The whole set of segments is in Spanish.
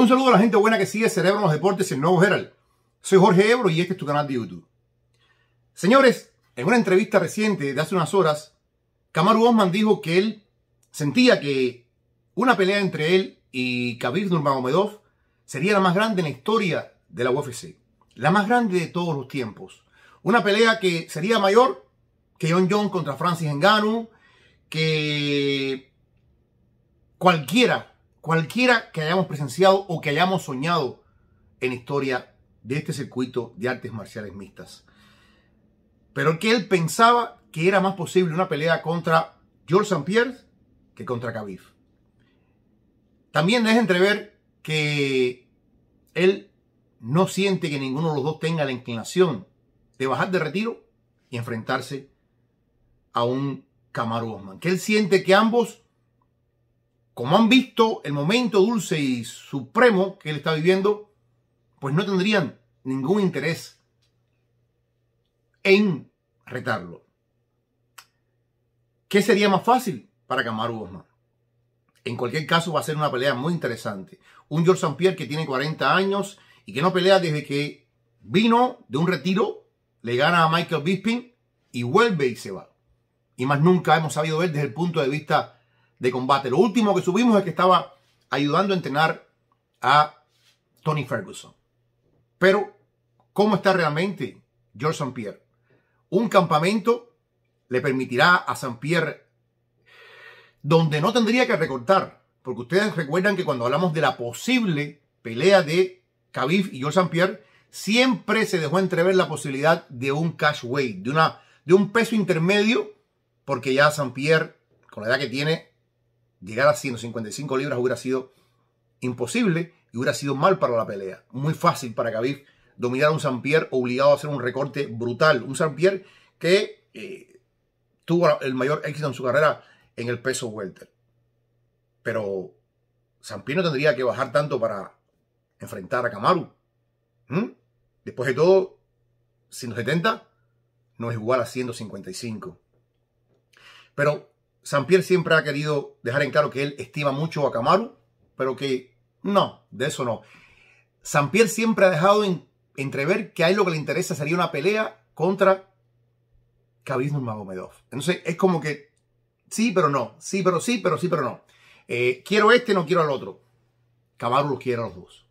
Un saludo a la gente buena que sigue Cerebro en los Deportes, en Nuevo Herald. Soy Jorge Ebro y este es tu canal de YouTube. Señores, en una entrevista reciente de hace unas horas, Kamaru Osman dijo que él sentía que una pelea entre él y Khabib Nurmagomedov sería la más grande en la historia de la UFC. La más grande de todos los tiempos. Una pelea que sería mayor que John John contra Francis Ngannou, que cualquiera cualquiera que hayamos presenciado o que hayamos soñado en historia de este circuito de artes marciales mixtas. Pero que él pensaba que era más posible una pelea contra George St. Pierre que contra Khabib. También deja entrever que él no siente que ninguno de los dos tenga la inclinación de bajar de retiro y enfrentarse a un Kamaru Osman. Que él siente que ambos como han visto el momento dulce y supremo que él está viviendo, pues no tendrían ningún interés en retarlo. ¿Qué sería más fácil para Camaro Usman? En cualquier caso va a ser una pelea muy interesante. Un George St. Pierre que tiene 40 años y que no pelea desde que vino de un retiro, le gana a Michael Bisping y vuelve y se va. Y más nunca hemos sabido ver desde el punto de vista de combate. Lo último que subimos es que estaba ayudando a entrenar a Tony Ferguson. Pero, ¿cómo está realmente George St. Pierre? Un campamento le permitirá a St. Pierre, donde no tendría que recortar, porque ustedes recuerdan que cuando hablamos de la posible pelea de Khabib y George St. Pierre, siempre se dejó entrever la posibilidad de un cash weight, de, una, de un peso intermedio, porque ya St. Pierre, con la edad que tiene, Llegar a 155 libras hubiera sido imposible y hubiera sido mal para la pelea. Muy fácil para Khabib dominar a un Sampier obligado a hacer un recorte brutal. Un Sampier que eh, tuvo el mayor éxito en su carrera en el peso welter. Pero Sampier no tendría que bajar tanto para enfrentar a Kamaru. ¿Mm? Después de todo, 170 no es igual a 155. Pero Sampier siempre ha querido dejar en claro que él estima mucho a Camaro, pero que no, de eso no. Sampier siempre ha dejado entrever que hay lo que le interesa sería una pelea contra Khabib Nurmagomedov. Entonces es como que sí, pero no, sí, pero sí, pero sí, pero no. Eh, quiero este, no quiero al otro. Camaro los quiere a los dos.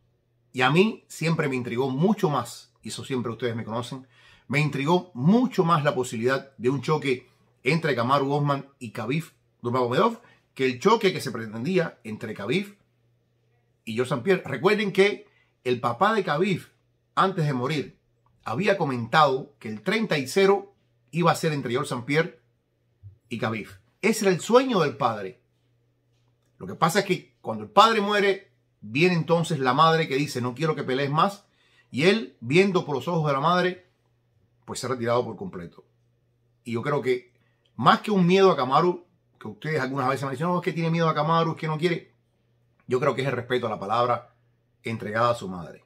Y a mí siempre me intrigó mucho más, y eso siempre ustedes me conocen, me intrigó mucho más la posibilidad de un choque entre Kamaru Osman y Khabib Nurmagomedov que el choque que se pretendía entre Khabib y Jorge Pierre. Recuerden que el papá de Khabib, antes de morir, había comentado que el 30 y iba a ser entre Jorge Pierre y Khabib. Ese era el sueño del padre. Lo que pasa es que cuando el padre muere, viene entonces la madre que dice, no quiero que pelees más. Y él, viendo por los ojos de la madre, pues se ha retirado por completo. Y yo creo que más que un miedo a Kamaru, que ustedes algunas veces me dicen, no, es que tiene miedo a Kamaru, es que no quiere. Yo creo que es el respeto a la palabra entregada a su madre.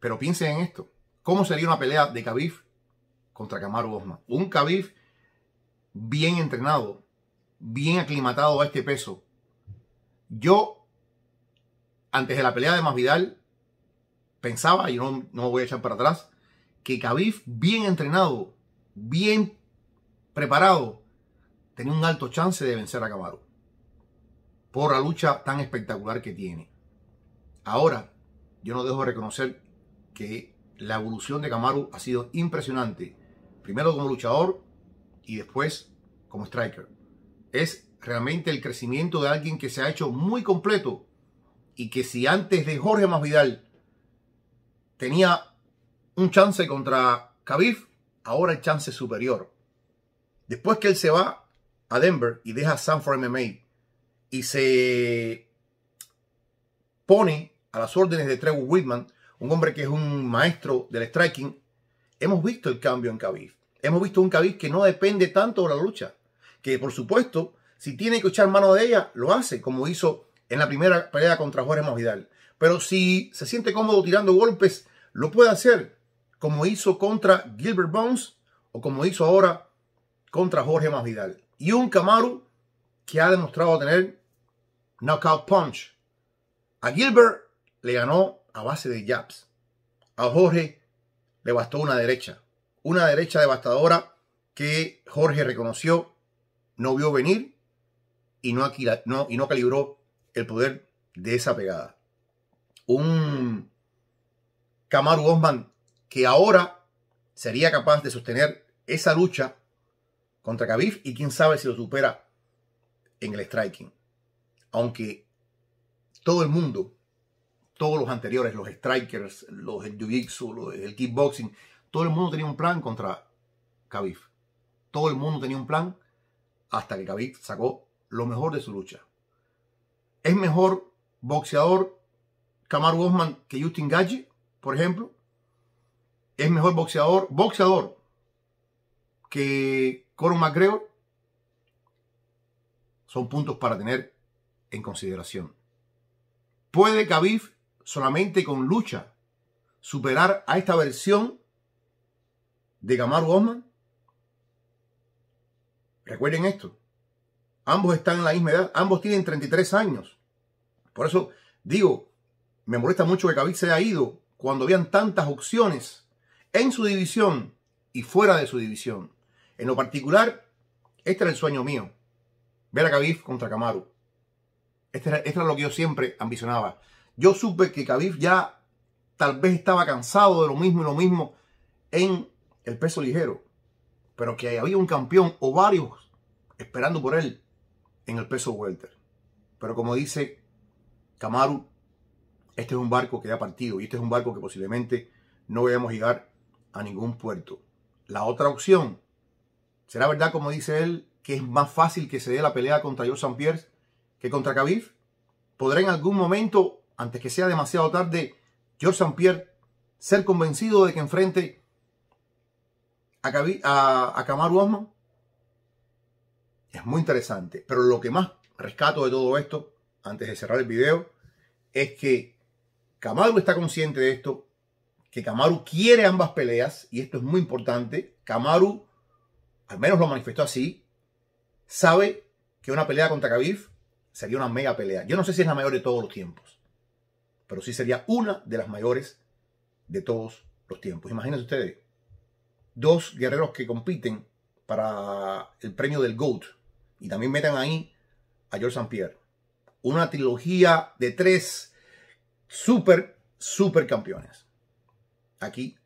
Pero piensen en esto. ¿Cómo sería una pelea de Khabib contra Kamaru Osma? Un Khabib bien entrenado, bien aclimatado a este peso. Yo, antes de la pelea de Masvidal, pensaba, y no, no voy a echar para atrás, que Khabib bien entrenado, bien preparado, tenía un alto chance de vencer a Camaro por la lucha tan espectacular que tiene. Ahora, yo no dejo de reconocer que la evolución de Camaro ha sido impresionante, primero como luchador y después como striker. Es realmente el crecimiento de alguien que se ha hecho muy completo y que si antes de Jorge Masvidal tenía un chance contra Khabib, ahora el chance es superior. Después que él se va a Denver y deja Sanford MMA y se pone a las órdenes de Trevor Whitman, un hombre que es un maestro del striking, hemos visto el cambio en Khabib. Hemos visto un Khabib que no depende tanto de la lucha, que por supuesto, si tiene que echar mano de ella, lo hace, como hizo en la primera pelea contra Jorge Masvidal. Pero si se siente cómodo tirando golpes, lo puede hacer, como hizo contra Gilbert Bones o como hizo ahora contra Jorge Masvidal. Y un Camaro que ha demostrado tener knockout punch. A Gilbert le ganó a base de jabs. A Jorge le bastó una derecha. Una derecha devastadora que Jorge reconoció, no vio venir y no, y no calibró el poder de esa pegada. Un Camaro Osman que ahora sería capaz de sostener esa lucha contra Khabib y quién sabe si lo supera en el striking. Aunque todo el mundo, todos los anteriores, los strikers, los el jiu los kickboxing, todo el mundo tenía un plan contra Khabib. Todo el mundo tenía un plan hasta que Khabib sacó lo mejor de su lucha. ¿Es mejor boxeador Kamaru Osman que Justin Gaggi, por ejemplo? ¿Es mejor boxeador, boxeador que Coron Macreo son puntos para tener en consideración. ¿Puede Khabib solamente con lucha superar a esta versión de Kamaru Osman? Recuerden esto. Ambos están en la misma edad. Ambos tienen 33 años. Por eso digo, me molesta mucho que Khabib se haya ido cuando habían tantas opciones en su división y fuera de su división. En lo particular, este era el sueño mío. Ver a Khabib contra Kamaru. Este, este era, lo que yo siempre ambicionaba. Yo supe que Khabib ya tal vez estaba cansado de lo mismo y lo mismo en el peso ligero. Pero que había un campeón o varios esperando por él en el peso welter. Pero como dice Kamaru, este es un barco que ha partido y este es un barco que posiblemente no vayamos llegar a ningún puerto. La otra opción ¿Será verdad, como dice él, que es más fácil que se dé la pelea contra George St. Pierre que contra Khabib? ¿Podrá en algún momento, antes que sea demasiado tarde, George St. Pierre ser convencido de que enfrente a, a, Kamaru Osman? Es muy interesante, pero lo que más rescato de todo esto, antes de cerrar el video, es que Kamaru está consciente de esto, que Kamaru quiere ambas peleas, y esto es muy importante. Kamaru al menos lo manifestó así, sabe que una pelea contra Khabib sería una mega pelea. Yo no sé si es la mayor de todos los tiempos, pero sí sería una de las mayores de todos los tiempos. Imagínense ustedes, dos guerreros que compiten para el premio del GOAT y también metan ahí a George St. Pierre. Una trilogía de tres super, super campeones. Aquí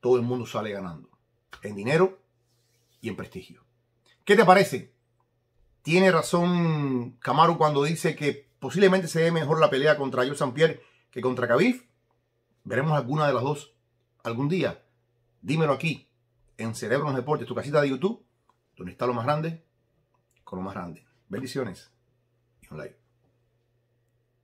todo el mundo sale ganando en dinero y en prestigio. ¿Qué te parece? Tiene razón Camaro cuando dice que posiblemente se ve mejor la pelea contra Joe Pierre que contra Khabib. Veremos alguna de las dos algún día. Dímelo aquí, en Cerebro Deportes, tu casita de YouTube, donde está lo más grande, con lo más grande. Bendiciones y un like.